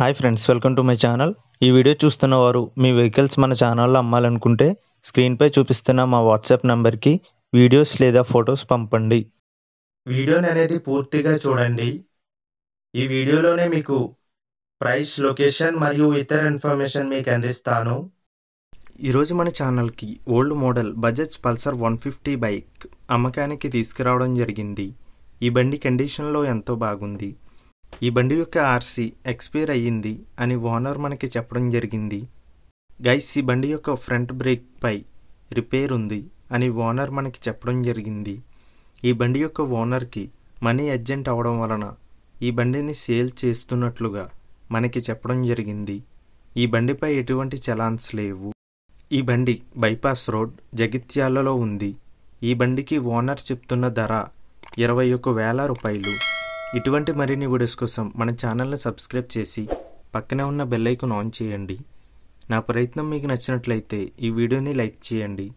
hi friends welcome to my channel ఈ video చూస్తున్న వారు మీ వెహికల్స్ మన ఛానల్లో అమ్మాలనుకుంటే స్క్రీన్పై చూపిస్తున్న మా వాట్సాప్ నెంబర్కి వీడియోస్ లేదా ఫొటోస్ పంపండి వీడియోని అనేది పూర్తిగా చూడండి ఈ వీడియోలోనే మీకు ప్రైస్ లొకేషన్ మరియు ఇతర ఇన్ఫర్మేషన్ మీకు అందిస్తాను ఈరోజు మన ఛానల్కి old model Bajaj Pulsar one fifty bike అమ్మకానికి తీసుకురావడం జరిగింది ఈ బండి కండిషన్లో ఎంతో బాగుంది ఈ బండి యొక్క ఆర్సీ ఎక్స్పైర్ అయ్యింది అని ఓనర్ మనకి చెప్పడం జరిగింది గైస్ ఈ బండి యొక్క ఫ్రంట్ బ్రేక్ పై రిపేర్ ఉంది అని ఓనర్ మనకి చెప్పడం జరిగింది ఈ బండి యొక్క ఓనర్కి మనీ అర్జెంట్ అవడం వలన ఈ బండిని సేల్ చేస్తున్నట్లుగా మనకి చెప్పడం జరిగింది ఈ బండిపై ఎటువంటి చలాన్స్ లేవు ఈ బండి బైపాస్ రోడ్ జగిత్యాలలో ఉంది ఈ బండికి ఓనర్ చెప్తున్న ధర ఇరవై ఒక వేల రూపాయలు ఇటువంటి మరిన్ని వీడియోస్ కోసం మన ఛానల్ని సబ్స్క్రైబ్ చేసి పక్కనే ఉన్న బెల్ ఐకాన్ ఆన్ చేయండి నా ప్రయత్నం మీకు నచ్చినట్లయితే ఈ వీడియోని లైక్ చేయండి